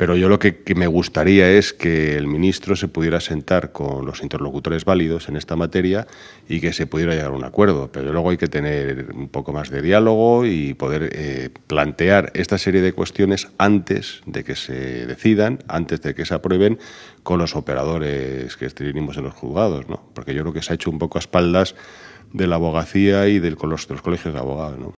Pero yo lo que, me gustaría es que el ministro se pudiera sentar con los interlocutores válidos en esta materia y que se pudiera llegar a un acuerdo. Pero luego hay que tener un poco más de diálogo y poder eh, plantear esta serie de cuestiones antes de que se decidan, antes de que se aprueben con los operadores que tenemos en los juzgados. ¿no? Porque yo creo que se ha hecho un poco a espaldas de la abogacía y del, con de los colegios de abogados. ¿no?